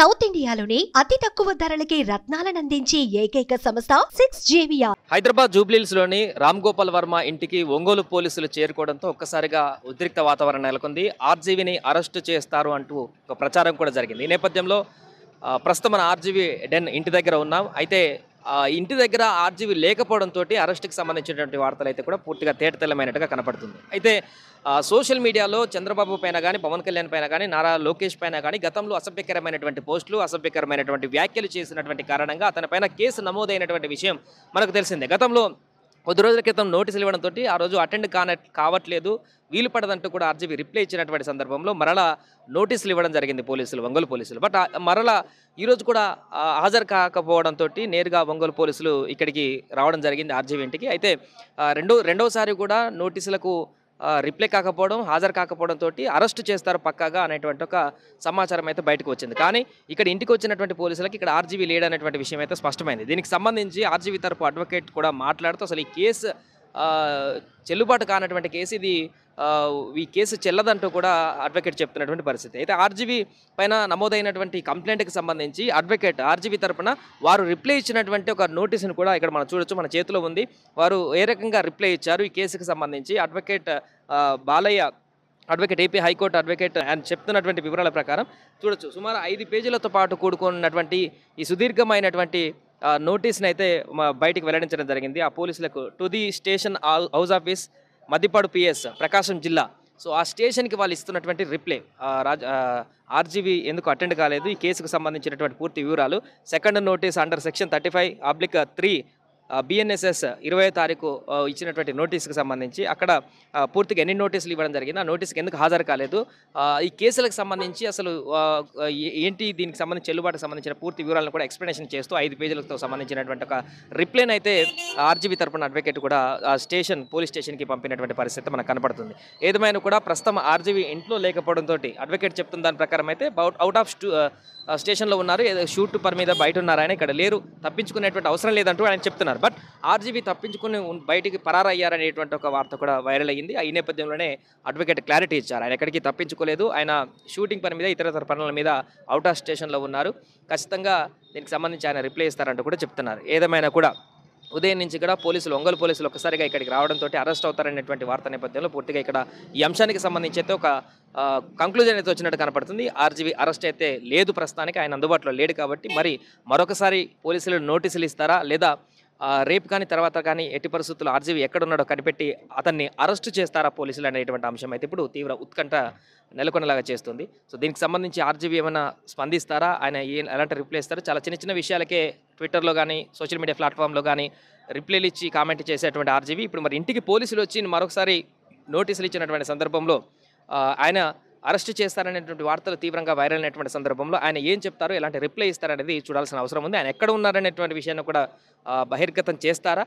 south ఇండియాలోనే అతి తక్కువ ధరలకి రత్నాలను అందించే ఏకైక సంస్థ సిక్స్ జేవియా హైదరాబాద్ జూబ్లీల్స్ లోని రామ్ గోపాల్ వర్మ ఇంటికి ఒంగోలు పోలీసులు చేరుకోవడంతో ఒక్కసారిగా ఉద్రిక్త వాతావరణం నెలకొంది ఆర్జీవిని అరెస్ట్ చేస్తారు అంటూ ఒక ప్రచారం కూడా జరిగింది ఈ నేపథ్యంలో ప్రస్తుతం మన ఆర్జీవి డెన్ ఇంటి దగ్గర ఉన్నాం అయితే ఇంటి దగ్గర ఆర్జీవి లేకపోవడంతో అరెస్ట్కి సంబంధించినటువంటి వార్తలు అయితే కూడా పూర్తిగా తేటతెల్లమైనట్టుగా కనపడుతుంది అయితే సోషల్ మీడియాలో చంద్రబాబు పైన కానీ పవన్ కళ్యాణ్ పైన కానీ నారా లోకేష్ పైన కానీ గతంలో అసభ్యకరమైనటువంటి పోస్టులు అసభ్యకరమైనటువంటి వ్యాఖ్యలు చేసినటువంటి కారణంగా అతనిపైన కేసు నమోదైనటువంటి విషయం మనకు తెలిసిందే గతంలో కొద్ది రోజుల క్రితం నోటీసులు ఇవ్వడంతో ఆ రోజు అటెండ్ కాన కావట్లేదు వీలు పడదంటూ కూడా ఆర్జీబీ రిప్లై ఇచ్చినటువంటి సందర్భంలో మరలా నోటీసులు ఇవ్వడం జరిగింది పోలీసులు ఒంగోలు పోలీసులు బట్ మరలా ఈరోజు కూడా హాజరు కాకపోవడంతో నేరుగా ఒంగోలు పోలీసులు ఇక్కడికి రావడం జరిగింది ఆర్జీబీ ఇంటికి అయితే రెండో రెండవసారి కూడా నోటీసులకు రిప్లై కాకపోవడం హాజరు కాకపోవడంతో అరెస్టు చేస్తారు పక్కాగా అనేటువంటి ఒక సమాచారం అయితే బయటకు వచ్చింది కానీ ఇక్కడ ఇంటికి వచ్చినటువంటి పోలీసులకు ఇక్కడ ఆర్జీవీ లేడనేటువంటి విషయం అయితే స్పష్టమైంది దీనికి సంబంధించి ఆర్జీవీ తరపు అడ్వకేట్ కూడా మాట్లాడుతూ అసలు ఈ కేసు చెల్లుబాటు కానటువంటి కేసు ఇది ఈ కేసు చెల్లదంటూ కూడా అడ్వకేట్ చెప్తున్నటువంటి పరిస్థితి అయితే ఆర్జీబీ పైన నమోదైనటువంటి కంప్లైంట్కి సంబంధించి అడ్వకేట్ ఆర్జీబీ తరఫున వారు రిప్లై ఇచ్చినటువంటి ఒక నోటీసును కూడా ఇక్కడ మనం చూడొచ్చు మన చేతిలో ఉంది వారు ఏ రకంగా రిప్లై ఇచ్చారు ఈ కేసుకి సంబంధించి advocate Balayya advocate AP high court advocate అని చెప్తున్నటువంటి వివరాల ప్రకారం చూడొచ్చు సుమారు ఐదు పేజీలతో పాటు కూడుకున్నటువంటి ఈ సుదీర్ఘమైనటువంటి నోటీస్ని అయితే బయటికి వెల్లడించడం జరిగింది ఆ పోలీసులకు to the station house office Maddipadu PS Prakasam జిల్లా సో ఆ స్టేషన్కి వాళ్ళు ఇస్తున్నటువంటి రిప్లై రాజ ఆర్జీవీ ఎందుకు అటెండ్ కాలేదు ఈ కేసుకు సంబంధించినటువంటి పూర్తి వివరాలు second notice under section thirty five oblique three BNSS ఇరవై తారీఖు ఇచ్చినటువంటి నోటీస్కి సంబంధించి అక్కడ పూర్తిగా ఎన్ని నోటీసులు ఇవ్వడం జరిగింది ఆ నోటీస్కి ఎందుకు హాజరు కాలేదు ఈ కేసులకు సంబంధించి అసలు ఏంటి దీనికి సంబంధించి చెల్లుబాటుకు సంబంధించిన పూర్తి వివరాలను కూడా ఎక్స్ప్లెనేషన్ చేస్తూ ఐదు పేజీలతో సంబంధించినటువంటి ఒక రిప్లైన్ అయితే ఆర్జీబీ తరపున అడ్వకేట్ కూడా స్టేషన్ పోలీస్ స్టేషన్కి పంపినటువంటి పరిస్థితి మనకు కనపడుతుంది ఏదైనా కూడా ప్రస్తుతం ఆర్జీబీ ఇంట్లో లేకపోవడంతో అడ్వకేట్ చెప్తున్న దాని ప్రకారం అయితే అవుట్ ఆఫ్ స్టేషన్లో ఉన్నారు షూట్ పర్ మీద బయట ఉన్నారని ఇక్కడ లేరు తప్పించుకునేటువంటి అవసరం లేదంటూ ఆయన చెప్తున్నారు చేశారు బట్ ఆర్జీబీ తప్పించుకుని బయటికి పరారయ్యారనేటువంటి ఒక వార్త కూడా వైరల్ అయ్యింది ఈ నేపథ్యంలోనే అడ్వకేట్ క్లారిటీ ఇచ్చారు ఆయన ఎక్కడికి తప్పించుకోలేదు ఆయన షూటింగ్ పని మీద ఇతరతర పనుల మీద అవుట్ ఆఫ్ స్టేషన్లో ఉన్నారు ఖచ్చితంగా దీనికి సంబంధించి ఆయన రిప్లై ఇస్తారంటూ కూడా చెప్తున్నారు ఏదేమైనా కూడా ఉదయం నుంచి కూడా పోలీసులు ఒంగోలు పోలీసులు ఒకసారిగా ఇక్కడికి రావడంతో అరెస్ట్ అవుతారనేటువంటి వార్త నేపథ్యంలో పూర్తిగా ఇక్కడ ఈ అంశానికి సంబంధించి అయితే ఒక కంక్లూజన్ అయితే వచ్చినట్టు కనపడుతుంది ఆర్జీవీ అరెస్ట్ అయితే లేదు ప్రస్తుతానికి ఆయన అందుబాటులో లేడు కాబట్టి మరి మరొకసారి పోలీసులు నోటీసులు ఇస్తారా లేదా రేపు కానీ తర్వాత కానీ ఎట్టి పరిస్థితుల్లో ఆర్జీవి ఎక్కడున్నాడో కనిపెట్టి అతన్ని అరెస్ట్ చేస్తారా పోలీసులు అనేటువంటి అంశం అయితే ఇప్పుడు తీవ్ర ఉత్కంఠ నెలకొనేలాగా చేస్తుంది సో దీనికి సంబంధించి ఆర్జీవి ఏమైనా స్పందిస్తారా ఆయన ఎలాంటి రిప్లై ఇస్తారా చాలా చిన్న చిన్న విషయాలకే ట్విట్టర్లో కానీ సోషల్ మీడియా ప్లాట్ఫామ్లో కానీ రిప్లైలు ఇచ్చి కామెంట్ చేసేటువంటి ఆర్జీవి ఇప్పుడు మరి ఇంటికి పోలీసులు వచ్చి మరొకసారి నోటీసులు ఇచ్చినటువంటి సందర్భంలో ఆయన అరెస్టు చేస్తారనేటువంటి వార్తలు తీవ్రంగా వైరల్ అయినటువంటి సందర్భంలో ఆయన ఏం చెప్తారో ఎలాంటి రిప్లై ఇస్తారనేది చూడాల్సిన అవసరం ఉంది ఆయన ఎక్కడ ఉన్నారనేటువంటి విషయాన్ని కూడా బహిర్గతం చేస్తారా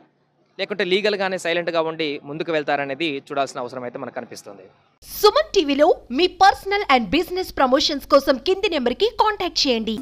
లేకుంటే లీగల్గానే సైలెంట్గా ఉండి ముందుకు వెళ్తారనేది చూడాల్సిన అవసరం అయితే మనకు కనిపిస్తుంది సుమన్ టీవీలో మీ పర్సనల్ అండ్ బిజినెస్ ప్రమోషన్స్ కోసం కింది నెంబర్కి కాంటాక్ట్ చేయండి